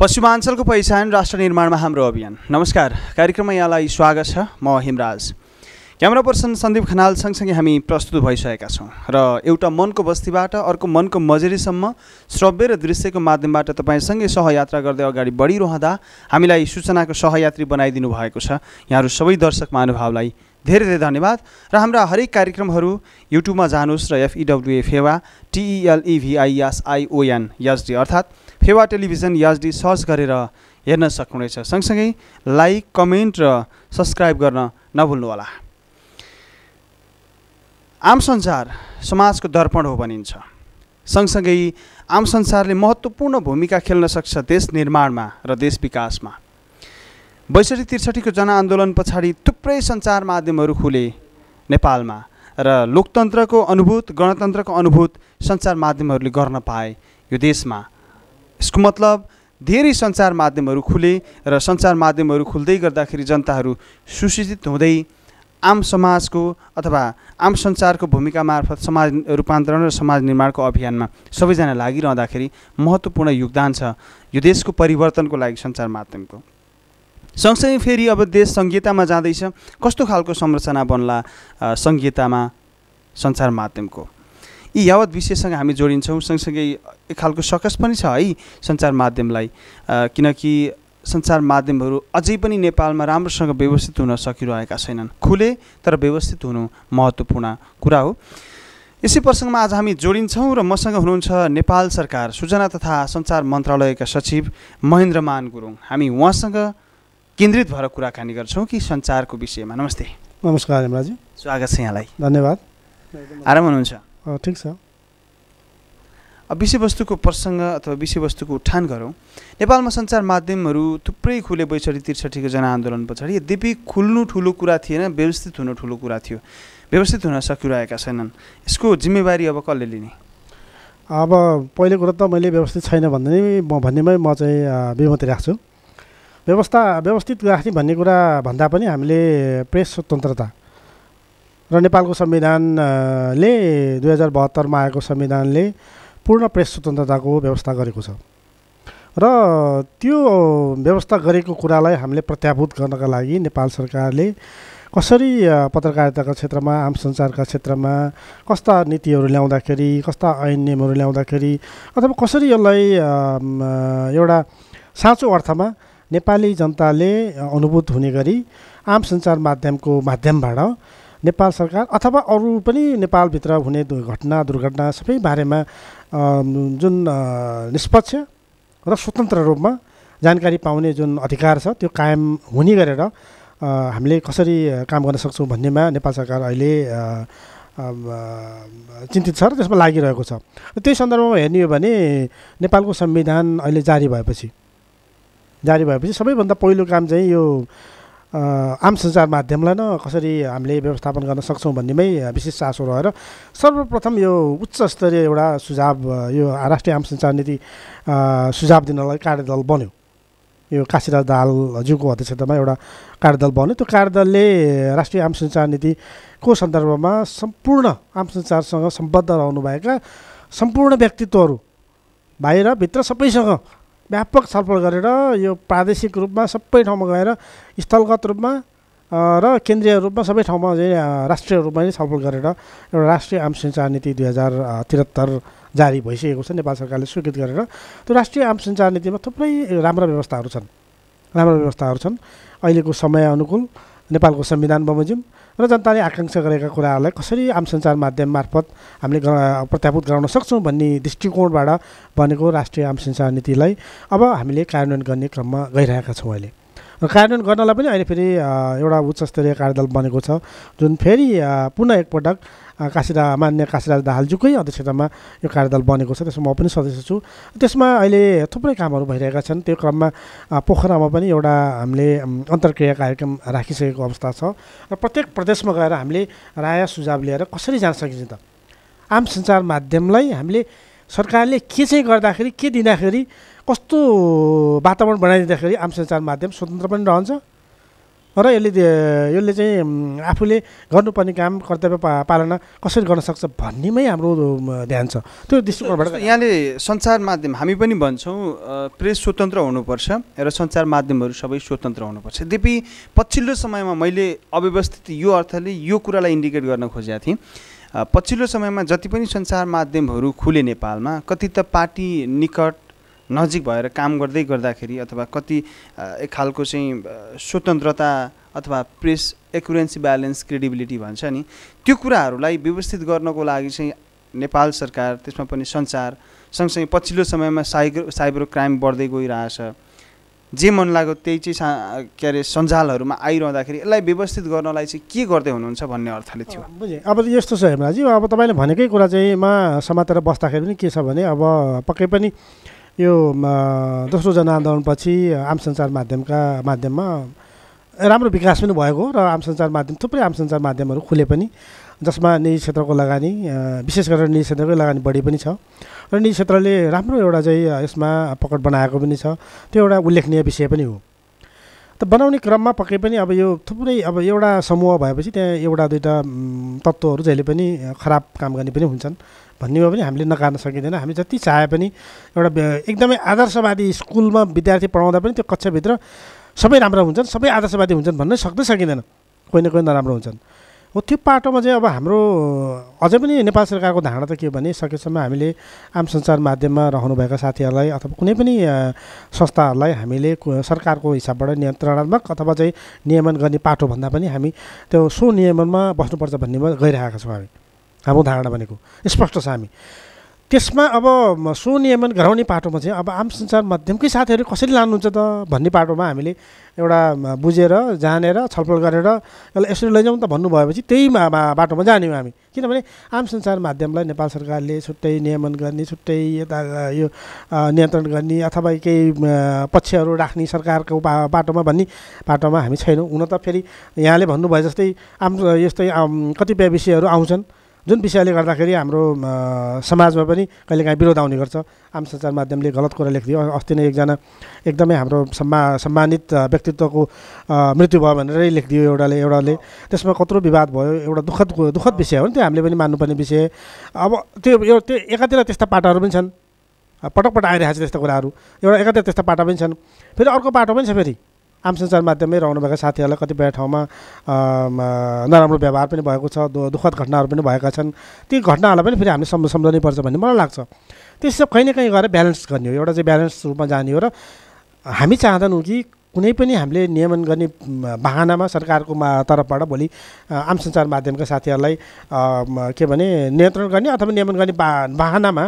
पश्चिमाञ्चलको पहिचान राष्ट्र निर्माणमा हाम्रो अभियान नमस्कार कार्यक्रममा यहाँलाई स्वागत छ म हिमराज क्यामेरा पर्सन सन्दीप खनाल सँगसँगै हामी प्रस्तुत भइसकेका छौँ र एउटा मनको बस्तीबाट अर्को मनको मजेरीसम्म श्रव्य र दृश्यको माध्यमबाट तपाईँसँगै सहयात्रा गर्दै अगाडि बढिरहँदा हामीलाई सूचनाको सहयात्री बनाइदिनु भएको छ यहाँहरू सबै दर्शक महानुभावलाई धेरै धेरै धन्यवाद र हाम्रा हरेक कार्यक्रमहरू युट्युबमा जानुहोस् र एफइडब्लुए फेवा टिइएलइभिआइएसआइओएन एसडी अर्थात् फेवा टेलिभिजन याजडी सर्च गरेर हेर्न सक्नुहुनेछ सँगसँगै लाइक कमेन्ट र सब्सक्राइब गर्न नभुल्नुहोला आम संसार समाजको दर्पण हो भनिन्छ सँगसँगै आम संसारले महत्त्वपूर्ण भूमिका खेल्न सक्छ देश निर्माणमा र देश विकासमा बैसठी त्रिसठीको जनआन्दोलन पछाडि थुप्रै सञ्चार माध्यमहरू खुले नेपालमा र लोकतन्त्रको अनुभूत गणतन्त्रको अनुभूत सञ्चार माध्यमहरूले गर्न पाए यो देशमा यसको मतलब धेरै सञ्चार माध्यमहरू खुले र सञ्चार माध्यमहरू खुल्दै गर्दाखेरि जनताहरू सुसूचित हुँदै आम समाजको अथवा आम सञ्चारको भूमिका मार्फत समाज रूपान्तरण र समाज निर्माणको अभियानमा सबैजना लागिरहँदाखेरि महत्त्वपूर्ण योगदान छ यो देशको परिवर्तनको लागि सञ्चार माध्यमको सँगसँगै फेरि अब देश सङ्घीयतामा जाँदैछ कस्तो खालको संरचना बन्ला सङ्घीयतामा सञ्चार माध्यमको यी यावत विषयसँग हामी जोडिन्छौँ सँगसँगै एक खालको सकस पनि छ है सञ्चार माध्यमलाई किनकि सञ्चार माध्यमहरू अझै पनि नेपालमा राम्रोसँग व्यवस्थित हुन सकिरहेका छैनन् खुले तर व्यवस्थित हुनु महत्त्वपूर्ण कुरा हो यसै प्रसङ्गमा आज हामी जोडिन्छौँ र मसँग हुनुहुन्छ नेपाल सरकार सूचना तथा सञ्चार मन्त्रालयका सचिव महेन्द्र मान गुरुङ हामी उहाँसँग केन्द्रित भएर कुराकानी गर्छौँ कि सञ्चारको विषयमा नमस्ते नमस्कार हेमराजी स्वागत छ यहाँलाई धन्यवाद आराम हुनुहुन्छ ठिक छ विषयवस्तुको प्रसङ्ग अथवा विषयवस्तुको उठान गरौँ नेपालमा सञ्चार माध्यमहरू थुप्रै खुले बैसठी त्रिसठीको जनआन्दोलन पछाडि यद्यपि खुल्नु ठुलो कुरा थिएन व्यवस्थित हुनु ठुलो कुरा थियो व्यवस्थित हुन सकिरहेका छैनन् यसको जिम्मेवारी अब कसले लिने अब पहिलो कुरो त मैले व्यवस्थित छैन भन्ने म भन्नेमै म चाहिँ विमति राख्छु व्यवस्था व्यवस्थित राख्ने भन्ने कुरा भन्दा पनि हामीले प्रेस स्वतन्त्रता र नेपालको संविधानले दुई हजार बहत्तरमा आएको संविधानले पूर्ण प्रेस स्वतन्त्रताको व्यवस्था गरेको छ र त्यो व्यवस्था गरेको कुरालाई हामीले प्रत्याभूत गर्नका लागि नेपाल सरकारले कसरी पत्रकारिताका क्षेत्रमा आम सञ्चारका क्षेत्रमा कस्ता नीतिहरू ल्याउँदाखेरि कस्ता ऐन नियमहरू ल्याउँदाखेरि अथवा कसरी यसलाई एउटा साँचो अर्थमा नेपाली जनताले अनुभूत हुने गरी आम सञ्चार माध्यमको माध्यमबाट नेपाल सरकार अथवा अरू पनि नेपालभित्र हुने घटना दुर्घटना सबै बारेमा जुन निष्पक्ष र स्वतन्त्र रूपमा जानकारी पाउने जुन अधिकार छ त्यो कायम हुने गरेर हामीले कसरी काम गर्न सक्छौँ भन्नेमा नेपाल सरकार अहिले चिन्तित छ र त्यसमा लागिरहेको छ त्यही सन्दर्भमा हेर्ने हो भने नेपालको संविधान अहिले जारी भएपछि जारी भएपछि सबैभन्दा पहिलो काम चाहिँ यो आम सञ्चार माध्यमलाई न कसरी हामीले व्यवस्थापन गर्न सक्छौँ भन्नेमै विशेष चासो रहेर सर्वप्रथम यो उच्च स्तरीय एउटा सुझाव यो राष्ट्रिय आम सञ्चार नीति सुझाव दिनलाई कार्यदल बन्यो यो काशीराज दाल हजुरको अध्यक्षतामा एउटा कार्यदल बन्यो त्यो कार्यदलले राष्ट्रिय आम सञ्चार नीतिको सन्दर्भमा सम्पूर्ण आम सञ्चारसँग सम्बद्ध रहनुभएका सम्पूर्ण व्यक्तित्वहरू बाहिर भित्र सबैसँग व्यापक छलफल गरेर यो प्रादेशिक रूपमा सबै ठाउँमा गएर स्थलगत रूपमा र केन्द्रीय रूपमा सबै ठाउँमा चाहिँ राष्ट्रिय रूपमा नै छलफल गरेर एउटा राष्ट्रिय आम सञ्चार नीति दुई हजार त्रिहत्तर जारी भइसकेको छ नेपाल सरकारले स्वीकृत गरेर त्यो राष्ट्रिय आम सञ्चार नीतिमा थुप्रै राम्रा व्यवस्थाहरू छन् राम्रा व्यवस्थाहरू छन् अहिलेको समय अनुकूल नेपालको संविधान बमोजिम र जनताले आकाङ्क्षा गरेका कुराहरूलाई कसरी आम सञ्चार माध्यम मार्फत हामीले प्रत्यापूत गराउन सक्छौँ भन्ने दृष्टिकोणबाट बनेको राष्ट्रिय आम सञ्चार नीतिलाई अब हामीले कार्यान्वयन गर्ने क्रममा गइरहेका छौँ अहिले र कार्यान्वयन गर्नलाई पनि अहिले फेरि एउटा उच्चस्तरीय कार्यदल बनेको छ जुन फेरि पुनः एकपटक काशीरा मान्य काशीराज दाहालजुकै अध्यक्षतामा यो कार्यदल बनेको छ त्यसमा म पनि सदस्य छु त्यसमा अहिले थुप्रै कामहरू भइरहेका छन् त्यो क्रममा पोखरामा पनि एउटा हामीले अन्तर्क्रिया कार्यक्रम राखिसकेको अवस्था छ र प्रत्येक प्रदेशमा गएर हामीले राय सुझाव लिएर कसरी जान सकिन्छ त आम सञ्चार माध्यमलाई हामीले सरकारले के चाहिँ गर्दाखेरि के दिँदाखेरि कस्तो वातावरण बनाइदिँदाखेरि आम सञ्चार माध्यम स्वतन्त्र पनि रहन्छ र यसले यसले चाहिँ आफूले गर्नुपर्ने काम कर्तव्य पा पालना कसरी गर्न सक्छ भन्नेमै हाम्रो ध्यान छ त्यो दृष्टिकोणबाट यहाँले सञ्चार माध्यम हामी पनि भन्छौँ प्रेस स्वतन्त्र हुनुपर्छ र सञ्चार माध्यमहरू सबै स्वतन्त्र हुनुपर्छ यद्यपि पछिल्लो समयमा मैले अव्यवस्थित यो अर्थले यो कुरालाई इन्डिकेट गर्न खोजेको थिएँ पछिल्लो समयमा जति पनि सञ्चार माध्यमहरू खुले नेपालमा कति त पार्टी निकट नजिक भएर काम गर्दै गर्दाखेरि अथवा कति एक खालको चाहिँ स्वतन्त्रता अथवा प्रेस एकुरेन्सी ब्यालेन्स क्रेडिबिलिटी भन्छ नि त्यो कुराहरूलाई व्यवस्थित गर्नको लागि चाहिँ नेपाल सरकार त्यसमा पनि सञ्चार सँगसँगै पछिल्लो समयमा साइबर साइबर क्राइम बढ्दै गइरहेछ जे मन लाग्यो त्यही चाहिँ सा के अरे सञ्जालहरूमा आइरहँदाखेरि यसलाई व्यवस्थित गर्नलाई चाहिँ के गर्दै हुनुहुन्छ भन्ने अर्थले थियो बुझेँ अब यस्तो छ हेमराजी अब तपाईँले भनेकै कुरा चाहिँ मा समातेर बस्दाखेरि पनि के छ भने अब पक्कै पनि यो दोस्रो जनआन्दोलनपछि आम सञ्चार माध्यमका माध्यममा राम्रो विकास पनि भएको र आम सञ्चार माध्यम थुप्रै आम सञ्चार माध्यमहरू खुले पनि जसमा निजी क्षेत्रको लगानी विशेष गरेर निजी क्षेत्रकै लगानी बढी पनि छ र निजी क्षेत्रले राम्रो एउटा चाहिँ यसमा पकड बनाएको पनि छ त्यो एउटा उल्लेखनीय विषय पनि हो त बनाउने क्रममा पक्कै पनि अब यो थुप्रै अब एउटा समूह भएपछि त्यहाँ एउटा दुईवटा तत्त्वहरू जहिले पनि खराब काम गर्ने पनि हुन्छन् भन्नेमा पनि हामीले नकार्न सकिँदैन हामी जति चाहे पनि एउटा एकदमै आदर्शवादी स्कुलमा विद्यार्थी पढाउँदा पनि त्यो कक्षाभित्र सबै राम्रो हुन्छन् सबै आदर्शवादी हुन्छन् भन्न सक्दै सकिँदैन कोही न कोही नराम्रो हुन्छन् हो त्यो पाटोमा चाहिँ अब हाम्रो अझै पनि नेपाल सरकारको धारणा त के भने सकेसम्म हामीले आम सञ्चार माध्यममा रहनुभएका साथीहरूलाई अथवा कुनै पनि संस्थाहरूलाई हामीले सरकारको हिसाबबाट नियन्त्रणात्मक अथवा चाहिँ नियमन गर्ने पाटोभन्दा पनि हामी त्यो सो नियमनमा बस्नुपर्छ भन्नेमा गइरहेका छौँ हामी हाम्रो धारणा भनेको स्पष्ट छ हामी त्यसमा अब सुनियमन गराउने पाटोमा चाहिँ अब आम सञ्चार माध्यमकै साथीहरू कसरी लानुहुन्छ त भन्ने पाटोमा हामीले एउटा बुझेर जानेर छलफल गरेर यसलाई यसरी लैजाउँ त भन्नुभएपछि त्यही बाटोमा जान्यौँ हामी किनभने आम सञ्चार माध्यमलाई नेपाल सरकारले छुट्टै नियमन गर्ने छुट्टै यता यो नियन्त्रण गर्ने अथवा केही पक्षहरू राख्ने सरकारको बाटोमा भन्ने पाटोमा हामी छैनौँ हुन त फेरि यहाँले भन्नुभयो जस्तै आम यस्तै कतिपय विषयहरू आउँछन् जुन विषयले गर्दाखेरि हाम्रो समाजमा पनि कहिलेकाहीँ विरोध आउने गर्छ आम सञ्चार माध्यमले गलत कुरा लेखिदियो अस्ति नै एकजना एकदमै हाम्रो सम्मा सम्मानित व्यक्तित्वको मृत्यु भयो भनेरै लेखिदियो एउटाले एउटाले त्यसमा कत्रो विवाद भयो एउटा दुःखद दुःखद विषय हो नि त्यो हामीले पनि मान्नुपर्ने विषय अब त्यो त्यो एकातिर त्यस्ता पाटाहरू पनि छन् पटक पटक आइरहेको छ त्यस्ता कुराहरू एउटा एकातिर त्यस्ता पाटा पनि छन् फेरि अर्को पाटो पनि छ फेरि आम सञ्चार माध्यममै रहनुभएका साथीहरूलाई कतिपय ठाउँमा नराम्रो व्यवहार पनि भएको छ दुःखद घटनाहरू पनि भएका छन् ती घटनाहरूलाई पनि फेरि हामीले सम्झ सम्झाउनै पर्छ भन्ने मलाई लाग्छ त्यो सब कहीँ न कहीँ गएर ब्यालेन्स गर्ने हो एउटा चाहिँ ब्यालेन्स रूपमा जाने हो र हामी चाहँदैनौँ कि कुनै पनि हामीले नियमन गर्ने बाहनामा सरकारको मा तर्फबाट भोलि आम सञ्चार माध्यमका साथीहरूलाई के भने नियन्त्रण गर्ने अथवा नियमन गर्ने बा बहानामा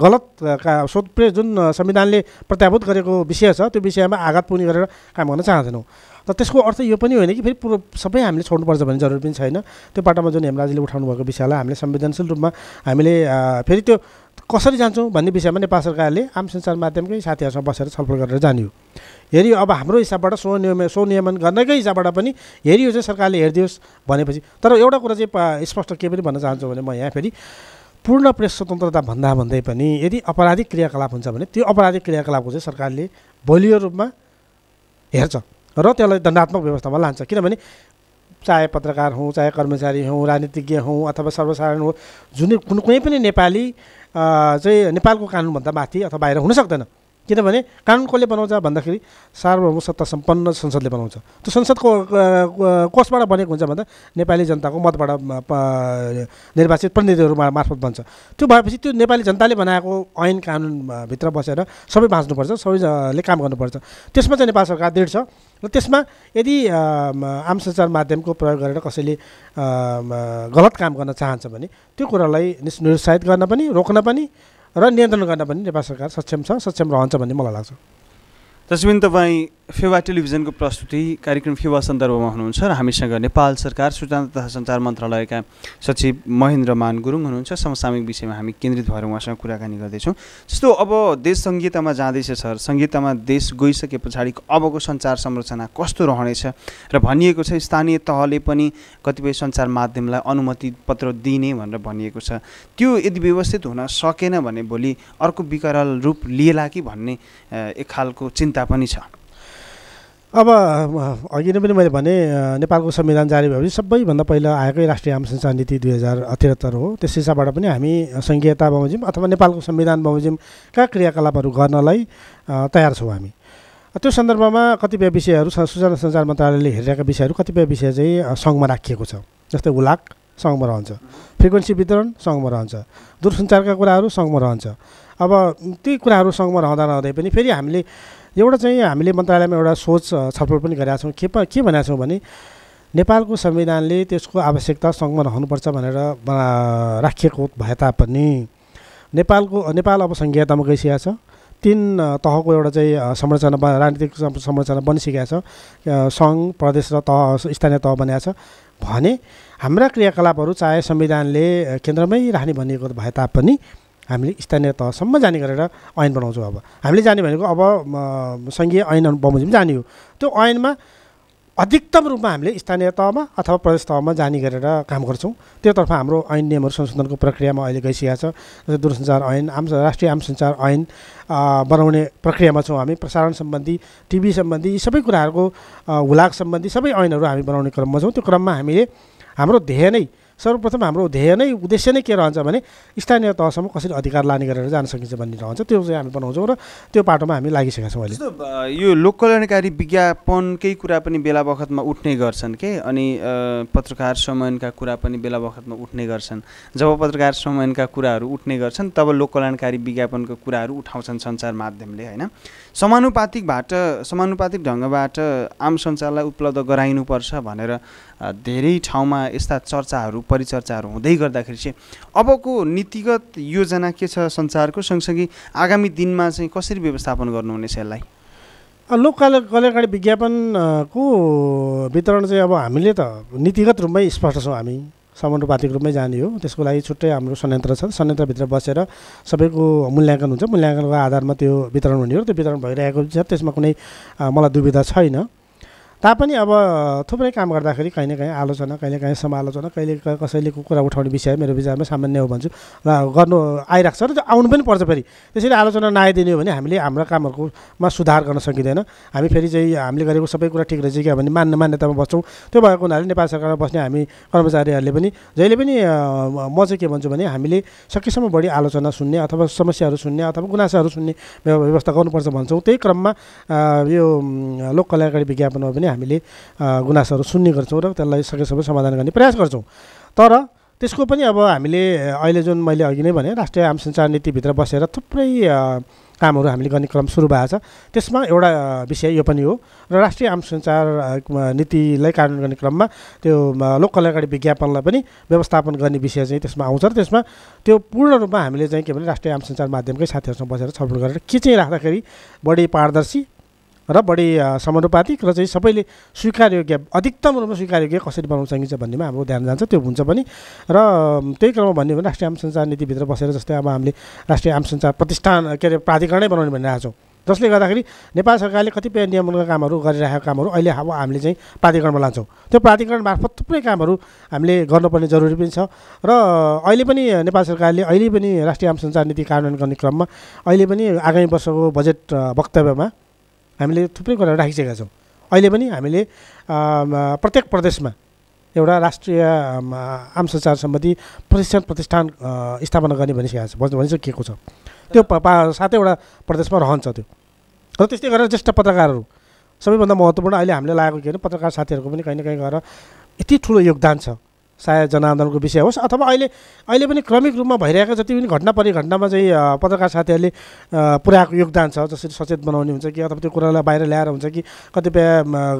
गलत का सोधप्रे जुन संविधानले प्रत्याभूत गरेको विषय छ त्यो विषयमा आघात पुग्ने गरेर काम गर्न चाहँदैनौँ त त्यसको अर्थ यो पनि होइन कि फेरि पुरो सबै हामीले छोड्नुपर्छ भन्ने जरुरी पनि छैन त्यो पाटामा जुन हेमराजले उठाउनु भएको विषयलाई हामीले संवेदनशील रूपमा हामीले फेरि त्यो कसरी जान्छौँ भन्ने विषयमा नेपाल सरकारले आम सञ्चार माध्यमकै साथीहरूसँग बसेर छलफल गरेर जान्यो हेरि अब हाम्रो हिसाबबाट स्वनियम स्वनियमन गर्नकै हिसाबबाट पनि हेरियो चाहिँ सरकारले हेरिदियोस् भनेपछि तर एउटा कुरा चाहिँ स्पष्ट के पनि भन्न चाहन्छु भने म यहाँ फेरि पूर्ण प्रेस स्वतन्त्रता भन्दा भन्दै पनि यदि अपराधिक क्रियाकलाप हुन्छ भने त्यो अपराधिक क्रियाकलापको चाहिँ सरकारले बलियो रूपमा हेर्छ र त्यसलाई दण्डात्मक व्यवस्थामा लान्छ किनभने चाहे पत्रकार हौँ चाहे कर्मचारी हौँ राजनीतिज्ञ हौँ अथवा सर्वसाधारण हो जुनै कुन कुनै पनि नेपाली चाहिँ नेपालको कानुनभन्दा माथि अथवा बाहिर हुन सक्दैन किनभने कानुन कसले बनाउँछ भन्दाखेरि सार्वभौम सत्ता सम्पन्न संसदले बनाउँछ त्यो संसदको कसबाट बनेको हुन्छ भन्दा नेपाली जनताको मतबाट निर्वाचित प्रतिनिधिहरू मार्फत बन्छ त्यो भएपछि त्यो नेपाली जनताले बनाएको ऐन कानुनभित्र बसेर सबै बाँच्नुपर्छ सबैले काम गर्नुपर्छ त्यसमा चाहिँ नेपाल सरकार दृढ छ र त्यसमा यदि आम सञ्चार माध्यमको प्रयोग गरेर कसैले गलत काम गर्न चाहन्छ भने त्यो कुरालाई निरुत्साहित गर्न पनि रोक्न पनि र नियन्त्रण गर्न पनि नेपाल सरकार सक्षम छ सक्षम रहन्छ भन्ने मलाई लाग्छ जसमिन तपाईँ फेवा टेलिभिजनको प्रस्तुति कार्यक्रम फेवा सन्दर्भमा हुनुहुन्छ र हामीसँग नेपाल सरकार सूचना तथा सञ्चार मन्त्रालयका सचिव महेन्द्र मान गुरुङ हुनुहुन्छ समसामयिक विषयमा हामी केन्द्रित भएर उहाँसँग कुराकानी गर्दैछौँ जस्तो अब देश सङ्घीयतामा जाँदैछ सर सङ्घीयतामा देश गइसके पछाडि अबको सञ्चार संरचना कस्तो रहनेछ र भनिएको छ स्थानीय तहले पनि कतिपय सञ्चार माध्यमलाई अनुमति पत्र दिने भनेर भनिएको छ त्यो यदि व्यवस्थित हुन सकेन भने भोलि अर्को विकराल रूप लिएला कि भन्ने एक खालको चिन्ता पनि छ अब अघि नै पनि मैले भने नेपालको संविधान जारी भएपछि सबैभन्दा पहिला आएकै राष्ट्रिय आम संसार नीति दुई हजार त्रिहत्तर हो त्यस हिसाबबाट पनि हामी सङ्घीयता बमोजिम अथवा नेपालको संविधान बमोजिमका क्रियाकलापहरू गर्नलाई तयार छौँ हामी त्यो सन्दर्भमा कतिपय विषयहरू सूचना सञ्चार मन्त्रालयले हेरिरहेका विषयहरू कतिपय विषय चाहिँ सङ्घमा राखिएको छ जस्तै हुलाक सङ्घमा रहन्छ फ्रिक्वेन्सी वितरण सङ्घमा रहन्छ दूरसञ्चारका कुराहरू सङ्घमा रहन्छ अब ती कुराहरू सङ्घमा रहँदा रहँदै पनि फेरि हामीले एउटा चाहिँ हामीले मन्त्रालयमा एउटा सोच छलफल पनि गरेका छौँ के के भनेका छौँ भने नेपालको संविधानले त्यसको आवश्यकता सङ्घमा रहनुपर्छ भनेर राखिएको भए तापनि नेपालको नेपाल अब सङ्घीयतामा गइसकेको छ तिन तहको एउटा चाहिँ संरचना राजनीतिक संरचना बनिसकेको छ सङ्घ प्रदेश र तह स्थानीय तह बनाएको छ भने हाम्रा क्रियाकलापहरू चाहे संविधानले केन्द्रमै राख्ने भनिएको भए तापनि हामीले स्थानीय तहसम्म जाने गरेर ऐन बनाउँछौँ अब हामीले जाने भनेको अब सङ्घीय ऐन बमोजिम जाने हो त्यो ऐनमा अधिकतम रूपमा हामीले स्थानीय तहमा अथवा प्रदेश तहमा जाने गरेर काम गर्छौँ त्योतर्फ हाम्रो ऐन नियमहरू संशोधनको प्रक्रियामा अहिले गइसकेको छ जस्तै दूरसञ्चार ऐन आम राष्ट्रिय आम सञ्चार ऐन बनाउने प्रक्रियामा छौँ हामी प्रसारण सम्बन्धी टिभी सम्बन्धी यी सबै कुराहरूको हुलाक सम्बन्धी सबै ऐनहरू हामी बनाउने क्रममा छौँ त्यो क्रममा हामीले हाम्रो धेरै नै सर्वप्रथम हाम्रो ध्येय नै उद्देश्य नै के रहन्छ भने स्थानीय तहसम्म कसरी अधिकार लाने गरेर जान सकिन्छ भन्ने रहन्छ त्यो चाहिँ हामी बनाउँछौँ र त्यो बाटोमा हामी लागिसकेका छौँ अहिले यो लोक कल्याणकारी विज्ञापनकै कुरा पनि बेला बखतमा उठ्ने गर्छन् के अनि पत्रकार समयनका कुरा पनि बेला बखतमा उठ्ने गर्छन् जब पत्रकार समयनका कुराहरू उठ्ने गर्छन् तब लोक कल्याणकारी विज्ञापनको कुराहरू उठाउँछन् सञ्चार माध्यमले होइन समानुपातिकबाट समानुपातिक ढङ्गबाट आम सञ्चारलाई उपलब्ध गराइनुपर्छ भनेर धेरै ठाउँमा यस्ता चर्चाहरू परिचर्चाहरू हुँदै गर्दाखेरि चाहिँ अबको नीतिगत योजना के छ संसारको सँगसँगै आगामी दिनमा चाहिँ कसरी व्यवस्थापन गर्नुहुनेछ यसलाई लोक कल कल्याणकारी विज्ञापनको वितरण चाहिँ अब हामीले त नीतिगत रूपमै स्पष्ट छौँ हामी समानुपातिक रूपमै जाने हो त्यसको लागि छुट्टै हाम्रो संयन्त्र छ संयन्त्रभित्र बसेर सबैको मूल्याङ्कन हुन्छ मूल्याङ्कनको आधारमा त्यो वितरण हुने हो त्यो वितरण भइरहेको छ त्यसमा कुनै मलाई दुविधा छैन तापनि अब थुप्रै काम गर्दाखेरि कहीँ आलोचना कहिले काहीँ समालोचना कहिले कसैले कुरा उठाउने विषय मेरो विचारमा सामान्य हो भन्छु र गर्नु आइरहेको छ र त्यो आउनु पनि पर्छ फेरि त्यसरी आलोचना नआइदिने हो भने हामीले हाम्रो कामहरूकोमा सुधार गर्न सकिँदैन हामी फेरि चाहिँ हामीले गरेको सबै कुरा ठिक रहेछ क्या भने मान्य मान्यतामा बस्छौँ त्यो भएको हुनाले नेपाल सरकारमा बस्ने हामी कर्मचारीहरूले पनि जहिले पनि म चाहिँ के भन्छु भने हामीले सकेसम्म बढी आलोचना सुन्ने अथवा समस्याहरू सुन्ने अथवा गुनासाहरू सुन्ने व्यवस्था गर्नुपर्छ भन्छौँ त्यही क्रममा यो लोक विज्ञापन विज्ञापनमा पनि हामीले गुनासोहरू सुन्ने गर्छौँ र त्यसलाई सकेसम्म समाधान गर्ने प्रयास गर्छौँ तर त्यसको पनि अब हामीले अहिले जुन मैले अघि नै भने राष्ट्रिय आम सञ्चार नीतिभित्र बसेर थुप्रै कामहरू हामीले गर्ने क्रम सुरु भएको छ त्यसमा एउटा विषय यो पनि हो र राष्ट्रिय आम सञ्चार नीतिलाई कार्यान्वयन गर्ने क्रममा त्यो लोक कल्याणकारी विज्ञापनलाई पनि व्यवस्थापन गर्ने विषय चाहिँ त्यसमा आउँछ र त्यसमा त्यो पूर्ण रूपमा हामीले चाहिँ के भने राष्ट्रिय आम सञ्चार माध्यमकै साथीहरूसँग बसेर छलफल गरेर के चाहिँ राख्दाखेरि बढी पारदर्शी र बढी समानुपातिक र चाहिँ सबैले स्वीकारयोग्य अधिकतम रूपमा स्वीकारयोग्य कसरी बनाउन सकिन्छ भन्नेमा हाम्रो ध्यान जान्छ त्यो हुन्छ पनि र त्यही क्रममा भन्यो भने राष्ट्रिय आम सञ्चार नीतिभित्र बसेर जस्तै अब हामीले राष्ट्रिय आम सञ्चार प्रतिष्ठान के अरे प्राधिकरणै बनाउने भनिरहेको छौँ जसले गर्दाखेरि नेपाल सरकारले कतिपय नियमनका कामहरू गरिरहेको कामहरू अहिले अब हामीले चाहिँ प्राधिकरणमा लान्छौँ त्यो प्राधिकरण मार्फत थुप्रै कामहरू हामीले गर्नुपर्ने जरुरी पनि छ र अहिले पनि नेपाल सरकारले अहिले पनि राष्ट्रिय आम सञ्चार नीति कार्यान्वयन गर्ने क्रममा अहिले पनि आगामी वर्षको बजेट वक्तव्यमा हामीले थुप्रै कुरा राखिसकेका छौँ अहिले पनि हामीले प्रत्येक प्रदेशमा एउटा राष्ट्रिय आम सञ्चार सम्बन्धी प्रशिक्षण प्रतिष्ठान स्थापना गर्ने भनिसकेका छ भनिसकिएको छ त्यो सातैवटा प्रदेशमा रहन्छ त्यो र त्यस्तै गरेर ज्येष्ठ पत्रकारहरू सबैभन्दा महत्त्वपूर्ण अहिले हामीले लागेको के अरे पत्रकार साथीहरूको पनि कहीँ न कहीँ गएर यति ठुलो योगदान छ सायद जनआन्दोलनको विषय होस् अथवा अहिले अहिले पनि क्रमिक रूपमा भइरहेका जति पनि घटना परिघटनामा चाहिँ पत्रकार साथीहरूले पुऱ्याएको योगदान छ जसरी सचेत बनाउने हुन्छ कि अथवा त्यो कुरालाई बाहिर ल्याएर हुन्छ कि कतिपय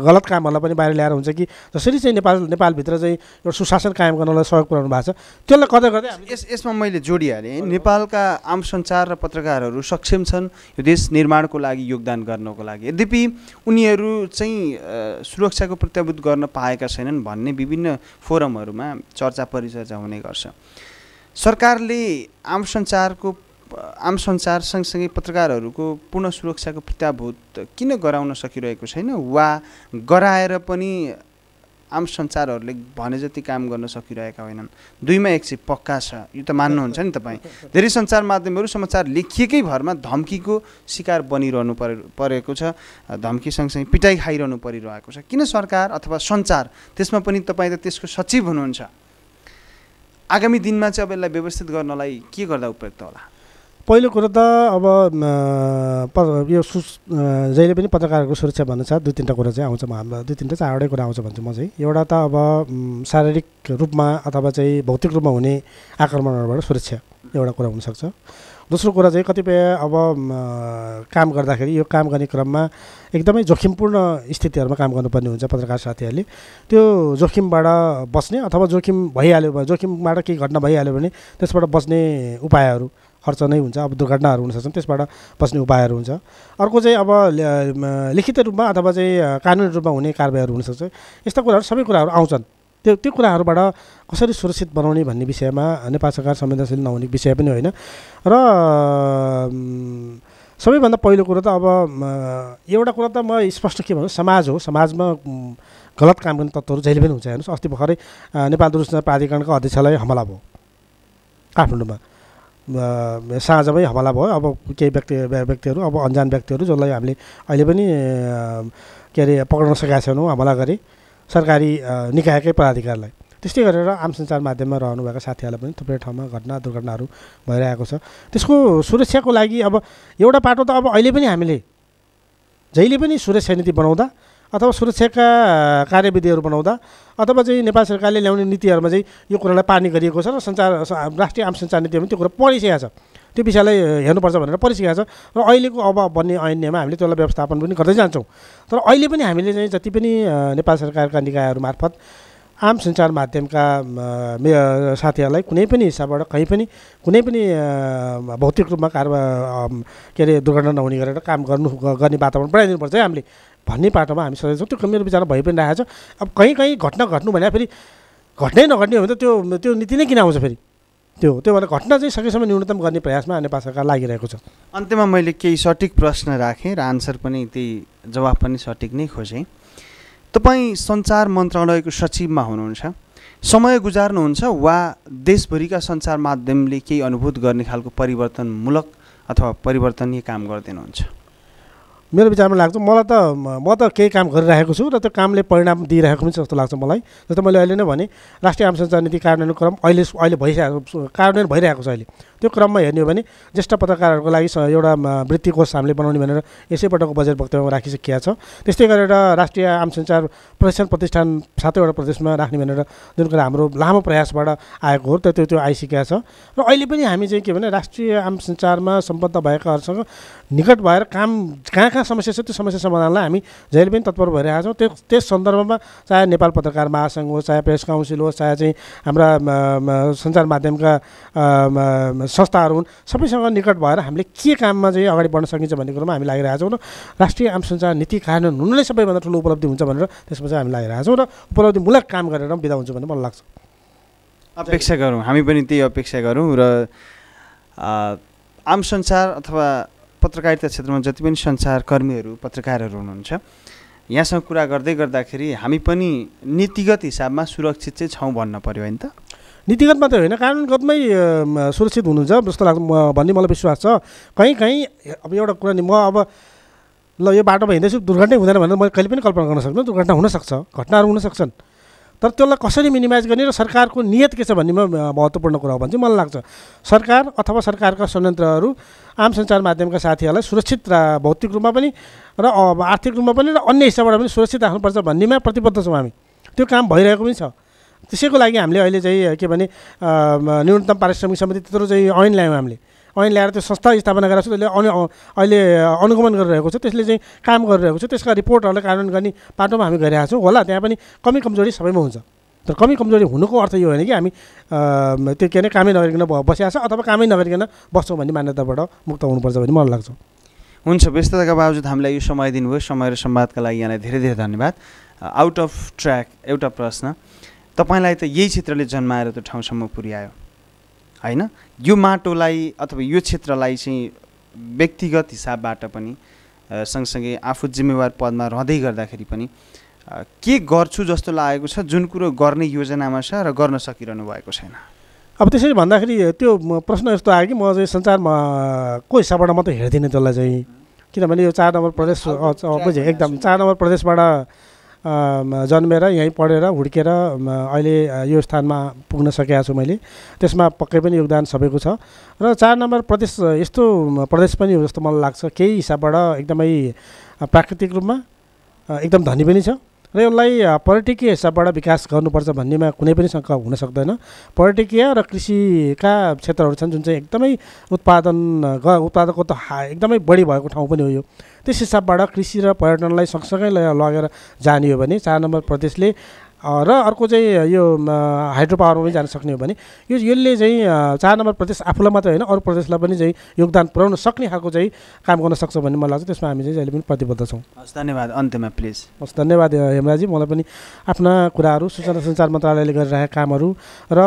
गलत कामहरूलाई पनि बाहिर ल्याएर हुन्छ कि जसरी चाहिँ नेपाल नेपालभित्र चाहिँ एउटा सुशासन कायम गर्नलाई सहयोग पुऱ्याउनु भएको छ त्यसलाई कदर गर्दै यस यसमा मैले जोडिहालेँ नेपालका आम सञ्चार र पत्रकारहरू सक्षम छन् यो देश निर्माणको लागि योगदान गर्नको लागि यद्यपि उनीहरू चाहिँ सुरक्षाको प्रत्याभूत गर्न पाएका छैनन् भन्ने विभिन्न फोरमहरूमा चर्चा परिचर्चा हुने गर्छ सरकारले आम सञ्चारको आम सञ्चार सँगसँगै पत्रकारहरूको पूर्ण सुरक्षाको प्रत्याभूत किन गराउन सकिरहेको छैन वा गराएर पनि आम संसारहरूले भने जति काम गर्न सकिरहेका होइनन् दुईमा एक चाहिँ पक्का छ यो त मान्नुहुन्छ नि तपाईँ धेरै सञ्चार माध्यमहरू समाचार लेखिएकै भरमा धम्कीको शिकार बनिरहनु पर परेको छ धम्की सँगसँगै पिटाइ खाइरहनु परिरहेको छ किन सरकार अथवा सञ्चार त्यसमा पनि तपाईँ त त्यसको सचिव हुनुहुन्छ आगामी दिनमा चाहिँ अब यसलाई व्यवस्थित गर्नलाई के गर्दा उपयुक्त होला पहिलो कुरो त अब यो सु जहिले पनि पत्रकारहरूको सुरक्षा भन्नु छ दुई तिनवटा कुरा चाहिँ आउँछ म हाम्रो दुई तिनवटा चारवटै कुरा आउँछ भन्छु म चाहिँ एउटा त अब शारीरिक रूपमा अथवा चाहिँ भौतिक रूपमा हुने आक्रमणहरूबाट सुरक्षा एउटा कुरा हुनसक्छ दोस्रो कुरा चाहिँ कतिपय अब काम गर्दाखेरि यो काम गर्ने क्रममा एकदमै जोखिमपूर्ण स्थितिहरूमा काम गर्नुपर्ने हुन्छ पत्रकार साथीहरूले त्यो जोखिमबाट बस्ने अथवा जोखिम भइहाल्यो भने जोखिमबाट केही घटना भइहाल्यो भने त्यसबाट बस्ने उपायहरू खर्च नै हुन्छ अब दुर्घटनाहरू हुनसक्छन् त्यसबाट बस्ने उपायहरू हुन्छ अर्को चाहिँ अब लिखित रूपमा अथवा चाहिँ कानुनी रूपमा हुने कारवाहीहरू हुनसक्छ यस्ता कुराहरू सबै कुराहरू आउँछन् त्यो त्यो कुराहरूबाट कसरी सुरक्षित बनाउने भन्ने विषयमा नेपाल सरकार संवेदनशील नहुने विषय पनि होइन र सबैभन्दा पहिलो कुरो त अब एउटा कुरा त म स्पष्ट के भन्नु समाज हो समाजमा गलत काम गर्ने तत्त्वहरू जहिले पनि हुन्छ हेर्नुहोस् अस्ति भर्खरै नेपाल दूरसञ्चार प्राधिकरणको अध्यक्षलाई हमला भयो काठमाडौँमा साँझमै हमला भयो अब केही व्यक्ति व्यक्तिहरू अब अन्जान व्यक्तिहरू जसलाई हामीले अहिले पनि के अरे पक्राउन सकेका छैनौँ हमला गरे सरकारी निकायकै पदाधिकारीलाई त्यस्तै गरेर आम सञ्चार माध्यममा रहनुभएका साथीहरूलाई पनि थुप्रै ठाउँमा घटना दुर्घटनाहरू भइरहेको छ त्यसको सुरक्षाको लागि अब एउटा पाटो त अब अहिले पनि हामीले जहिले पनि सुरक्षा नीति बनाउँदा अथवा सुरक्षाका कार्यविधिहरू बनाउँदा अथवा चाहिँ नेपाल सरकारले ल्याउने नीतिहरूमा चाहिँ यो कुरालाई पानी गरिएको छ र सञ्चार राष्ट्रिय आम सञ्चार नीतिमा त्यो कुरा पढिसकेको छ त्यो विषयलाई हेर्नुपर्छ भनेर परिसकेको छ र अहिलेको अब बन्ने ऐन्यमा हामीले त्यसलाई व्यवस्थापन पनि गर्दै जान्छौँ तर अहिले पनि हामीले चाहिँ जति पनि नेपाल सरकारका निकायहरू मार्फत आम सञ्चार माध्यमका साथीहरूलाई कुनै पनि हिसाबबाट कहीँ पनि कुनै पनि भौतिक रूपमा कार के अरे दुर्घटना नहुने गरेर काम गर्नु गर्ने वातावरण बनाइदिनुपर्छ है हामीले भन्ने पाटोमा हामी छौँ त्यो मेरो विचारमा भइ पनि राखेको छ अब कहीँ कहीँ घटना घट्नु भने फेरि घट्नै नघट्ने हो भने त त्यो त्यो नीति नै किन आउँछ फेरि त्यो त्यो भएर घटना चाहिँ सकेसम्म न्यूनतम गर्ने प्रयासमा नेपाल सरकार लागिरहेको छ अन्त्यमा मैले केही सठिक प्रश्न राखेँ र आन्सर पनि त्यही जवाब पनि सठिक नै खोजेँ तपाईँ सञ्चार मन्त्रालयको सचिवमा हुनुहुन्छ समय गुजार्नुहुन्छ वा देशभरिका सञ्चार माध्यमले केही अनुभूत गर्ने खालको परिवर्तनमूलक अथवा परिवर्तनीय काम गरिदिनुहुन्छ मेरो विचारमा लाग्छ मलाई त म त केही काम गरिरहेको छु र त्यो कामले परिणाम दिइरहेको पनि जस्तो लाग्छ मलाई जस्तो मैले अहिले नै भने राष्ट्रिय आम सञ्चार नीति कार्यान्वयन क्रम अहिले अहिले भइसकेको कार्यान्वयन भइरहेको छ अहिले त्यो क्रममा हेर्ने हो भने ज्येष्ठ पत्रकारहरूको लागि एउटा वृत्ति कोष हामीले बनाउने भनेर यसैपटकको बजेट वक्तव्यमा राखिसकिया छ त्यस्तै गरेर राष्ट्रिय आम सञ्चार प्रशिक्षण प्रतिष्ठान सातैवटा प्रदेशमा राख्ने भनेर जुन कुरा हाम्रो लामो प्रयासबाट आएको हो त्यो त्यो आइसकेका छ र अहिले पनि हामी चाहिँ के भने राष्ट्रिय आम सञ्चारमा सम्बद्ध भएकाहरूसँग निकट भएर काम कहाँ कहाँ कहाँ समस्या छ त्यो समस्या समाधानलाई हामी जहिले पनि तत्पर भएर छौँ त्यो त्यस सन्दर्भमा चाहे नेपाल पत्रकार महासङ्घ होस् चाहे प्रेस काउन्सिल होस् चाहे चाहिँ हाम्रा सञ्चार माध्यमका संस्थाहरू हुन् सबैसँग निकट भएर हामीले के काममा चाहिँ अगाडि बढ्न सकिन्छ भन्ने कुरोमा हामी छौँ र राष्ट्रिय आम सञ्चार नीति कार्यान्वयन हुनु नै सबैभन्दा ठुलो उपलब्धि हुन्छ भनेर त्यसमा चाहिँ हामी छौँ र उपलब्धिमूलक काम गरेर बिदा हुन्छ भन्ने मलाई लाग्छ अपेक्षा गरौँ हामी पनि त्यही अपेक्षा गरौँ र आम संसार अथवा पत्रकारिता क्षेत्रमा जति पनि सञ्चारकर्मीहरू पत्रकारहरू हुनुहुन्छ यहाँसँग कुरा गर्दै गर्दाखेरि हामी पनि नीतिगत हिसाबमा सुरक्षित चाहिँ छौँ भन्न पऱ्यो होइन त नीतिगत मात्रै होइन कानुनगतमै सुरक्षित हुनुहुन्छ जस्तो लाग्छ म भन्ने मलाई विश्वास छ कहीँ कहीँ अब एउटा कुरा नि म अब ल यो बाटोमा हिँड्दैछु दुर्घटना हुँदैन भनेर मैले कहिले पनि कल्पना गर्न सक्दिनँ दुर्घटना हुनसक्छ घटनाहरू हुनसक्छन् तर त्यसलाई कसरी मिनिमाइज गर्ने र सरकारको नियत के छ भन्नेमा महत्त्वपूर्ण कुरा हो भने चाहिँ मलाई लाग्छ सरकार अथवा सरकारका संयन्त्रहरू आम सञ्चार माध्यमका साथीहरूलाई सुरक्षित भौतिक रूपमा पनि र आर्थिक रूपमा पनि र अन्य हिसाबबाट पनि सुरक्षित राख्नुपर्छ भन्नेमा प्रतिबद्ध छौँ हामी त्यो काम भइरहेको पनि छ त्यसैको लागि हामीले अहिले चाहिँ के भने न्यूनतम पारिश्रमिक सम्बन्धी त्यत्रो चाहिँ ऐन ल्यायौँ हामीले ऐन ल्याएर त्यो संस्था स्थापना गराएको छ त्यसले अनु अहिले अनुगमन गरिरहेको छ त्यसले चाहिँ काम गरिरहेको छ त्यसका रिपोर्टहरूलाई कारण गर्ने बाटोमा हामी गरिरहेको छौँ होला त्यहाँ पनि कमी कमजोरी सबैमा हुन्छ तर कमी कमजोरी हुनुको अर्थ यो होइन कि हामी त्यो के अरे कामै नगरिकन बसिरहेको छ अथवा कामै नगरिकन बस्छौँ भन्ने मान्यताबाट मुक्त हुनुपर्छ भन्ने मलाई लाग्छ हुन्छ व्यस्तताका बावजुद हामीलाई यो समय दिनुभयो समय र सम्वादका लागि यहाँलाई धेरै धेरै धन्यवाद आउट अफ ट्र्याक एउटा प्रश्न तपाईँलाई त यही क्षेत्रले जन्माएर त्यो ठाउँसम्म पुर्यायो होइन यो माटोलाई अथवा यो क्षेत्रलाई चाहिँ व्यक्तिगत हिसाबबाट पनि सँगसँगै आफू जिम्मेवार पदमा रहँदै गर्दाखेरि पनि के गर्छु जस्तो लागेको छ जुन कुरो गर्ने योजनामा छ र गर्न सकिरहनु भएको छैन अब त्यसरी भन्दाखेरि त्यो प्रश्न यस्तो आयो कि म चाहिँ संसारमा को हिसाबबाट मात्रै हेर्दिनँ त्यसलाई चाहिँ किनभने यो चार नम्बर प्रदेश एकदम चार नम्बर प्रदेशबाट जन्मेर यहीँ पढेर हुर्केर अहिले यो स्थानमा पुग्न सकेको छु मैले त्यसमा पक्कै पनि योगदान सबैको छ र चार नम्बर प्रदेश यस्तो प्रदेश पनि हो जस्तो मलाई लाग्छ केही हिसाबबाट एकदमै प्राकृतिक रूपमा एकदम धनी पनि छ र यसलाई पर्यटकीय हिसाबबाट विकास गर्नुपर्छ भन्नेमा कुनै पनि शङ्का हुन सक्दैन पर्यटकीय र कृषिका क्षेत्रहरू छन् जुन चाहिँ एकदमै उत्पादन ग उत्पादकको त हा एकदमै बढी भएको ठाउँ पनि हो यो त्यस हिसाबबाट कृषि र पर्यटनलाई सँगसँगै लगेर जाने हो भने चार नम्बर प्रदेशले र अर्को चाहिँ यो हाइड्रो पावरमा पनि जान सक्ने हो भने यो यसले चाहिँ चार नम्बर प्रदेश आफूलाई मात्रै होइन अरू प्रदेशलाई पनि चाहिँ योगदान पुऱ्याउन सक्ने खालको चाहिँ काम गर्न सक्छ भन्ने मलाई लाग्छ त्यसमा हामी चाहिँ जहिले पनि प्रतिबद्ध छौँ हस् धन्यवाद अन्त्यमा प्लिज हस् धन्यवाद हेमराजी मलाई पनि आफ्ना कुराहरू सूचना सञ्चार मन्त्रालयले गरिरहेका कामहरू र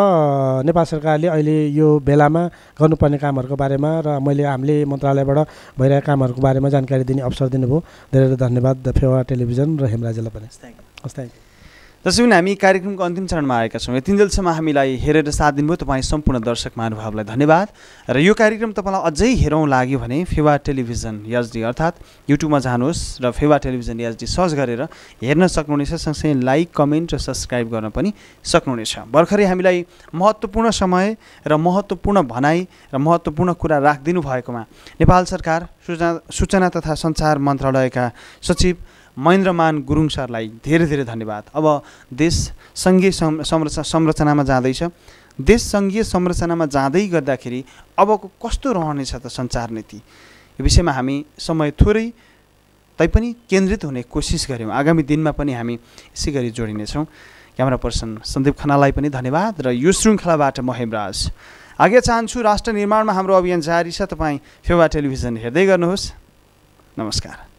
नेपाल सरकारले अहिले यो बेलामा गर्नुपर्ने कामहरूको बारेमा र मैले हामीले मन्त्रालयबाट भइरहेका कामहरूको बारेमा जानकारी दिने अवसर दिनुभयो धेरै धेरै धन्यवाद फेवा टेलिभिजन र हेमराजीलाई पनि थ्याङ्क हस् थ्याङ्क यू जसै पनि हामी कार्यक्रमको अन्तिम चरणमा आएका छौँ यतिन्जेलसम्म हामीलाई हेरेर साथ दिनुभयो तपाईँ सम्पूर्ण दर्शक महानुभावलाई धन्यवाद र यो कार्यक्रम तपाईँलाई अझै हेरौँ लाग्यो भने फेवा टेलिभिजन एचडी अर्थात् युट्युबमा जानुहोस् र फेवा टेलिभिजन एचडी सर्च गरेर हेर्न सक्नुहुनेछ सँगसँगै लाइक कमेन्ट र सब्सक्राइब गर्न पनि सक्नुहुनेछ भर्खरै हामीलाई महत्त्वपूर्ण समय र महत्त्वपूर्ण भनाइ र महत्त्वपूर्ण कुरा राखिदिनु भएकोमा नेपाल सरकार सूचना सूचना तथा सञ्चार मन्त्रालयका सचिव महेन्द्रमान गुरुङ सरलाई धेरै धेरै धन्यवाद अब देश सङ्घीय संरचना संरचनामा जाँदैछ देश सङ्घीय संरचनामा जाँदै गर्दाखेरि अबको कस्तो रहनेछ त सञ्चार नीति यो विषयमा हामी समय थोरै तैपनि केन्द्रित हुने कोसिस गऱ्यौँ आगामी दिनमा पनि हामी यसै गरी जोडिनेछौँ क्यामेरा पर्सन सन्दीप खनालाई पनि धन्यवाद र यो श्रृङ्खलाबाट म हेमराज आज्ञा चाहन्छु राष्ट्र निर्माणमा हाम्रो अभियान जारी छ तपाईँ फेवा टेलिभिजन हेर्दै गर्नुहोस् नमस्कार